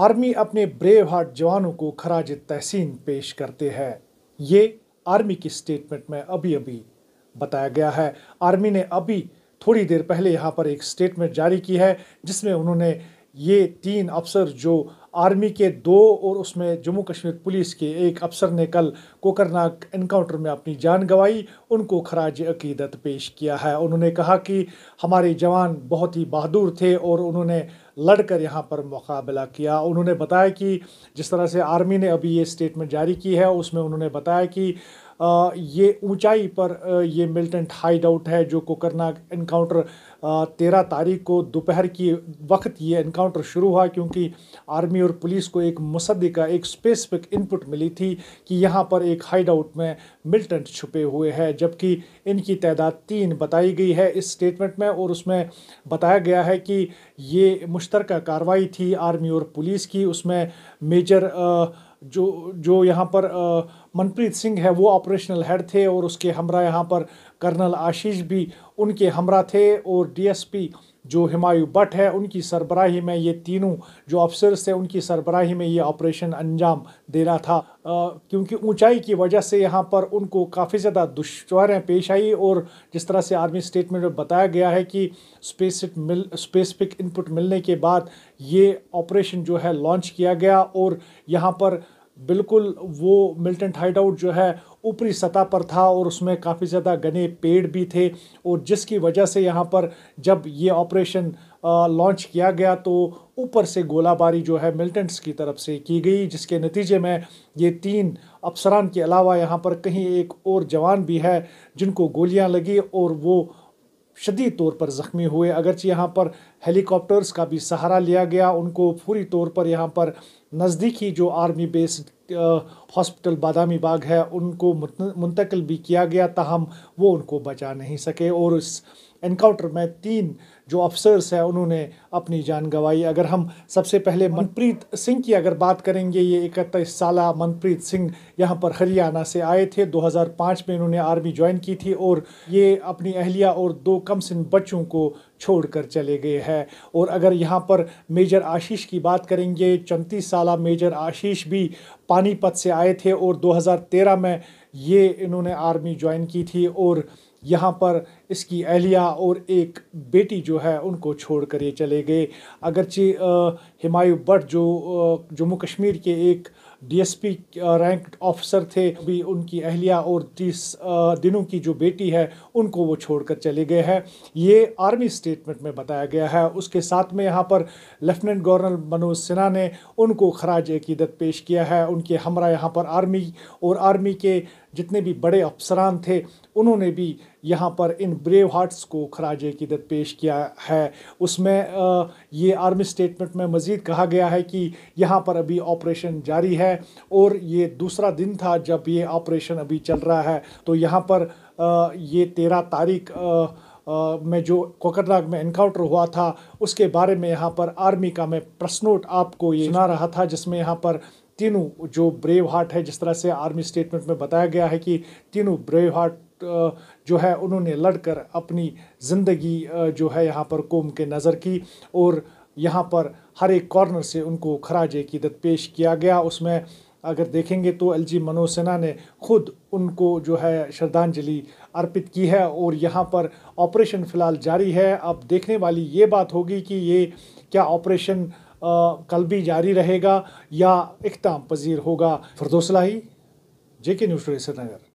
army अपने brave heart जवानों को खराज तहसीन पेश करते हैं ये आर्मी की स्टेटमेंट में अभी अभी बताया गया है आर्मी ने अभी थोड़ी देर पहले यहाँ पर एक स्टेटमेंट जारी की है जिसमें उन्होंने ये तीन अफसर जो आर्मी के दो और उसमें जम्मू कश्मीर पुलिस के एक अफसर ने कल कोकरनाग इनकाउंटर में अपनी जान गंवाई उनको खराज अकीदत पेश किया है उन्होंने कहा कि हमारे जवान बहुत ही बहादुर थे और उन्होंने लड़कर यहाँ पर मुकाबला किया उन्होंने बताया कि जिस तरह से आर्मी ने अभी ये स्टेटमेंट जारी की है उसमें उन्होंने बताया कि ये ऊंचाई पर ये मिलिटेंट हाइड आउट है जो कोकरना इनकाउंटर तेरह तारीख को दोपहर की वक्त ये इनकाउंटर शुरू हुआ क्योंकि आर्मी और पुलिस को एक मुसदे का एक स्पेसिफिक इनपुट मिली थी कि यहाँ पर एक हाइड आउट में मिलिटेंट छुपे हुए हैं जबकि इनकी तादाद तीन बताई गई है इस स्टेटमेंट में और उसमें बताया गया है कि ये मुश्तरक कार्रवाई थी आर्मी और पुलिस की उसमें मेजर आ, जो जो यहाँ पर मनप्रीत सिंह है वो ऑपरेशनल हेड थे और उसके हमरा यहाँ पर कर्नल आशीष भी उनके हमरा थे और डीएसपी जो हिमायू भट्ट है उनकी सरबराही में ये तीनों जो अफसर्स थे उनकी सरबराही में ये ऑपरेशन अंजाम दे रहा था क्योंकि ऊंचाई की वजह से यहाँ पर उनको काफ़ी ज़्यादा दुश्वारें पेश आई और जिस तरह से आर्मी स्टेटमेंट में बताया गया है कि स्पेसिफिक मिल स्पेसिफिक इनपुट मिलने के बाद ये ऑपरेशन जो है लॉन्च किया गया और यहाँ पर बिल्कुल वो मिल्टेंट हाइड आउट जो है ऊपरी सतह पर था और उसमें काफ़ी ज़्यादा घने पेड़ भी थे और जिसकी वजह से यहाँ पर जब ये ऑपरेशन लॉन्च किया गया तो ऊपर से गोलाबारी जो है मिल्टेंट्स की तरफ से की गई जिसके नतीजे में ये तीन अफसरान के अलावा यहाँ पर कहीं एक और जवान भी है जिनको गोलियाँ लगी और वो शदीद तौर पर ज़ख्मी हुए अगरचे यहाँ पर हेलीकॉप्टर्स का भी सहारा लिया गया उनको पूरी तौर पर यहाँ पर नज़दीकी जो army base hospital Badami Bagh है उनको मुंतकिल भी किया गया ताहम वो उनको बचा नहीं सके और इस एनकाउंटर में तीन जो अफसर्स हैं उन्होंने अपनी जान गंवाई अगर हम सबसे पहले मनप्रीत सिंह की अगर बात करेंगे ये इकतीस साल मनप्रीत सिंह यहाँ पर हरियाणा से आए थे 2005 में इन्होंने आर्मी ज्वाइन की थी और ये अपनी अहलिया और दो कम सिन बच्चों को छोड़कर चले गए हैं और अगर यहाँ पर मेजर आशीष की बात करेंगे चौंतीस साल मेजर आशीष भी पानीपत से आए थे और दो में ये इन्होंने आर्मी ज्वाइन की थी और यहाँ पर इसकी अहलिया और एक बेटी जो है उनको छोड़ कर ये चले गए अगरचे हिमायू भट्ट जो जम्मू कश्मीर के एक डीएसपी रैंक ऑफिसर थे भी उनकी अहलिया और तीस दिनों की जो बेटी है उनको वो छोड़कर चले गए हैं ये आर्मी स्टेटमेंट में बताया गया है उसके साथ में यहाँ पर लेफ्टिनेंट गवर्नर मनोज सिन्हा ने उनको खराज अकीदत पेश किया है उनके हमरा यहाँ पर आर्मी और आर्मी के जितने भी बड़े अफसरान थे उन्होंने भी यहाँ पर इन ब्रेव हार्ट्स को खराज अकीदत पेश किया है उसमें ये आर्मी स्टेटमेंट में मज़ीद कहा गया है कि यहाँ पर अभी ऑपरेशन जारी है और ये दूसरा दिन था जब ये ऑपरेशन अभी चल रहा है तो यहाँ पर ये तेरह तारीख में जो कोकरनाग में इनकाउंटर हुआ था उसके बारे में यहाँ पर आर्मी का मैं प्रश्नोट आपको ये सुना रहा था जिसमें यहाँ पर तीनों जो ब्रेव हार्ट है जिस तरह से आर्मी स्टेटमेंट में बताया गया है कि तीनों ब्रेव हार्ट जो है उन्होंने लड़कर अपनी ज़िंदगी जो है यहाँ पर कोम के नज़र की और यहाँ पर हर एक कॉर्नर से उनको खराज अकीदत पेश किया गया उसमें अगर देखेंगे तो एल जी मनोज सिन्हा ने खुद उनको जो है श्रद्धांजलि अर्पित की है और यहाँ पर ऑपरेशन फ़िलहाल जारी है अब देखने वाली ये बात होगी कि ये क्या ऑपरेशन कल भी जारी रहेगा या इकदाम पजीर होगा फरदोसलाही जे के न्यूज़ टुडे श्रीनगर